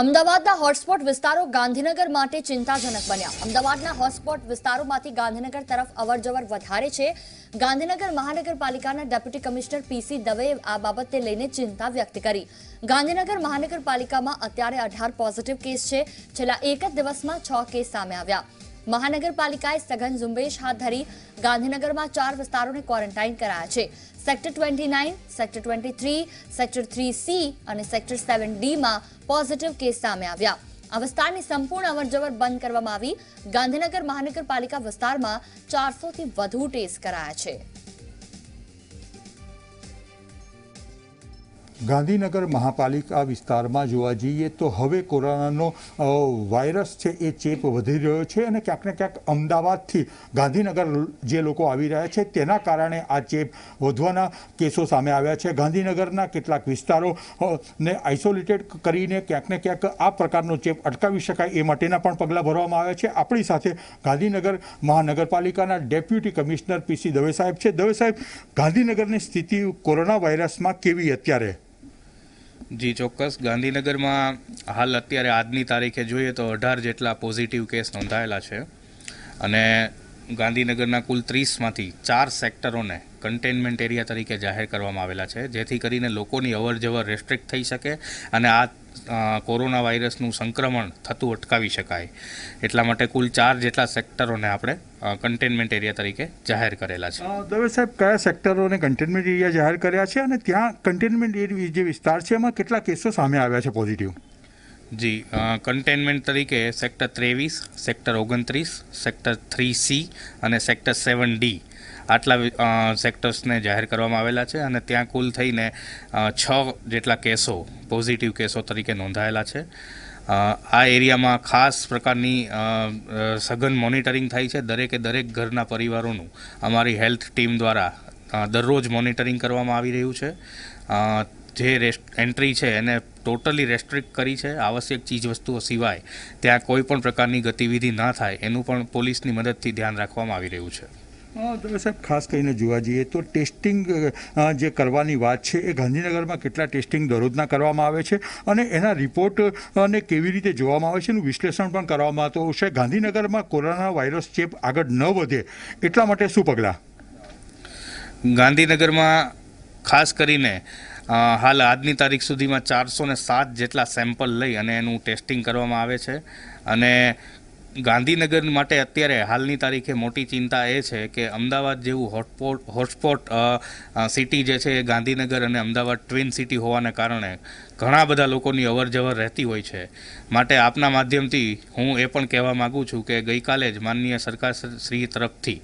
અમદાવાદના હોટસ્પોટ વિસ્તારો ગાંધીનગર માટે ચિંતાજનક બન્યા અમદાવાદના હોટસ્પોટ વિસ્તારોમાંથી ગાંધીનગર તરફ અવરજવર વધારે છે ગાંધીનગર મહાનગરપાલિકાના ડેપ્યુટી કમિશનર પીસી દવેએ આ બાબતે લઈને ચિંતા વ્યક્ત કરી ગાંધીનગર મહાનગરપાલિકામાં અત્યારે અઢાર પોઝિટિવ કેસ છે છેલ્લા એક જ દિવસમાં છ કેસ સામે આવ્યા મહાનગરપાલિકાએ સઘન ઝુંબેશ હાથ ધરી ગાંધીનગરમાં ચાર વિસ્તારોને ક્વોરન્ટાઇન કરાયા છે sector twenty nine sector twenty three sector three C અને સેક્ટર સેવન ડીમાં પોઝિટિવ કેસ સામે આવ્યા આ વિસ્તારની સંપૂર્ણ અવરજવર બંધ કરવામાં આવી ગાંધીનગર મહાનગરપાલિકા વિસ્તારમાં ચારસોથી વધુ ટેસ્ટ કરાયા છે ગાંધીનગર મહાપાલિકા વિસ્તારમાં જોવા જઈએ તો હવે કોરોનાનો વાયરસ છે એ ચેપ વધી રહ્યો છે અને ક્યાંક ને ક્યાંક અમદાવાદથી ગાંધીનગર જે લોકો આવી રહ્યા છે તેના કારણે આ ચેપ વધવાના કેસો સામે આવ્યા છે ગાંધીનગરના કેટલાક વિસ્તારો ને આઇસોલેટેડ કરીને ક્યાંક ને ક્યાંક આ પ્રકારનો ચેપ અટકાવી શકાય એ માટેના પણ પગલાં ભરવામાં આવ્યા છે આપણી સાથે ગાંધીનગર મહાનગરપાલિકાના ડેપ્યુટી કમિશનર પીસી દવે સાહેબ છે દવે સાહેબ ગાંધીનગરની સ્થિતિ કોરોના વાયરસમાં કેવી અત્યારે જી ચોક્કસ ગાંધીનગરમાં હાલ અત્યારે આજની તારીખે જોઈએ તો અઢાર જેટલા પોઝિટિવ કેસ નોંધાયેલા છે અને ગાંધીનગરના કુલ ત્રીસમાંથી ચાર સેક્ટરોને કન્ટેનમેન્ટ એરિયા તરીકે જાહેર કરવામાં આવેલા છે જેથી કરીને લોકોની અવરજવર રેસ્ટ્રિક્ટ થઈ શકે અને આ કોરોના વાયરસનું સંક્રમણ થતું અટકાવી શકાય એટલા માટે કુલ ચાર જેટલા સેક્ટરોને આપણે કન્ટેનમેન્ટ એરિયા તરીકે જાહેર કરેલા છે દવે સાહેબ કયા સેક્ટરોને કન્ટેનમેન્ટ એરિયા જાહેર કર્યા છે અને ત્યાં કન્ટેનમેન્ટ એરિયા જે વિસ્તાર છે એમાં કેટલા કેસો સામે આવ્યા છે પોઝિટિવ જી કન્ટેનમેન્ટ તરીકે સેક્ટર ત્રેવીસ સેક્ટર ઓગણત્રીસ સેક્ટર થ્રી સી અને સેક્ટર સેવન ડી આટલા સેક્ટર્સને જાહેર કરવામાં આવેલા છે અને ત્યાં કુલ થઈને છ જેટલા કેસો પોઝિટિવ કેસો તરીકે નોંધાયેલા છે આ એરિયામાં ખાસ પ્રકારની સઘન મોનિટરિંગ થાય છે દરેકે દરેક ઘરના પરિવારોનું અમારી હેલ્થ ટીમ દ્વારા દરરોજ મોનિટરિંગ કરવામાં આવી રહ્યું છે જે રેસ્ટ એન્ટ્રી છે એને ટોટલી રેસ્ટ્રિક્ટ કરી છે આવશ્યક ચીજવસ્તુઓ સિવાય ત્યાં કોઈ પણ પ્રકારની ગતિવિધિ ના થાય એનું પણ પોલીસની મદદથી ધ્યાન રાખવામાં આવી રહ્યું છે સાહેબ ખાસ કરીને જોવા જઈએ તો ટેસ્ટિંગ જે કરવાની વાત છે એ ગાંધીનગરમાં કેટલા ટેસ્ટિંગ દરરોજના કરવામાં આવે છે અને એના રિપોર્ટને કેવી રીતે જોવામાં આવે છે એનું વિશ્લેષણ પણ કરવામાં આવતું હશે ગાંધીનગરમાં કોરોના વાયરસ ચેપ આગળ ન વધે એટલા માટે શું પગલાં ગાંધીનગરમાં ખાસ કરીને હાલ આજની તારીખ સુધીમાં ચારસો ને સાત જેટલા સેમ્પલ લઈ અને એનું ટેસ્ટિંગ કરવામાં આવે છે અને ગાંધીનગર માટે અત્યારે હાલની તારીખે મોટી ચિંતા એ છે કે અમદાવાદ જેવું હોટસ્પોટ હોટસ્પોટ સિટી જે છે એ ગાંધીનગર અને અમદાવાદ ટ્વિન સિટી હોવાને કારણે ઘણા બધા લોકોની અવર જવર રહેતી હોય છે માટે આપના માધ્યમથી હું એ પણ કહેવા માગું છું કે ગઈકાલે જ માનનીય સરકાર શ્રી તરફથી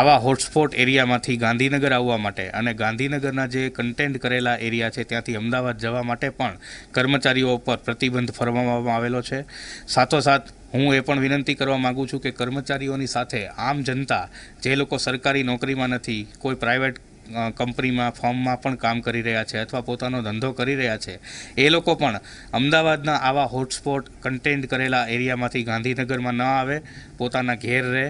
આવા હોટસ્પોટ એરિયામાંથી ગાંધીનગર આવવા માટે અને ગાંધીનગરના જે કન્ટેન્ટ કરેલા એરિયા છે ત્યાંથી અમદાવાદ જવા માટે પણ કર્મચારીઓ પર પ્રતિબંધ ફરમાવવામાં આવેલો છે સાથોસાથ હું એ પણ વિનંતી કરવા માગું છું કે કર્મચારીઓની સાથે આમ જનતા જે લોકો સરકારી નોકરીમાં નથી કોઈ પ્રાઇવેટ કંપનીમાં ફોર્મમાં પણ કામ કરી રહ્યા છે અથવા પોતાનો ધંધો કરી રહ્યા છે એ લોકો પણ અમદાવાદના આવા હોટસ્પોટ કન્ટેન્ટ કરેલા એરિયામાંથી ગાંધીનગરમાં ન આવે પોતાના ઘેર રહે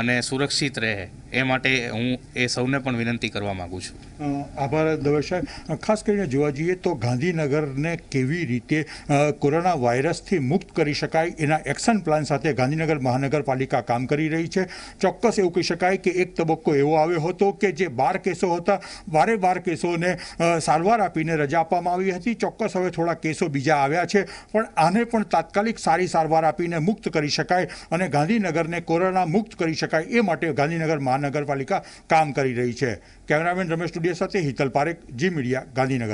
અને સુરક્ષિત રહે એ માટે હું એ સૌને પણ વિનંતી કરવા માગું છું આભાર દવે સાહેબ ખાસ કરીને જોવા જઈએ તો ગાંધીનગરને કેવી રીતે કોરોના વાયરસથી મુક્ત કરી શકાય એના એક્શન પ્લાન સાથે ગાંધીનગર મહાનગરપાલિકા કામ કરી રહી છે ચોક્કસ એવું કહી શકાય કે એક તબક્કો એવો આવ્યો હતો કે જે બાર કેસો હતા બારે બાર કેસોને સારવાર આપીને રજા આપવામાં આવી હતી ચોક્કસ હવે થોડા કેસો બીજા આવ્યા છે પણ આને પણ તાત્કાલિક સારી સારવાર આપીને મુક્ત કરી શકાય અને ગાંધીનગરને કોરોના મુક્ત કરી શકાય એ માટે ગાંધીનગર મહાનગર નગરપાલિકા કામ કરી રહી છે કેમેરામેન રમેશ ટુડિયા સાથે હિતલ પારેખ જી મીડિયા ગાંધીનગર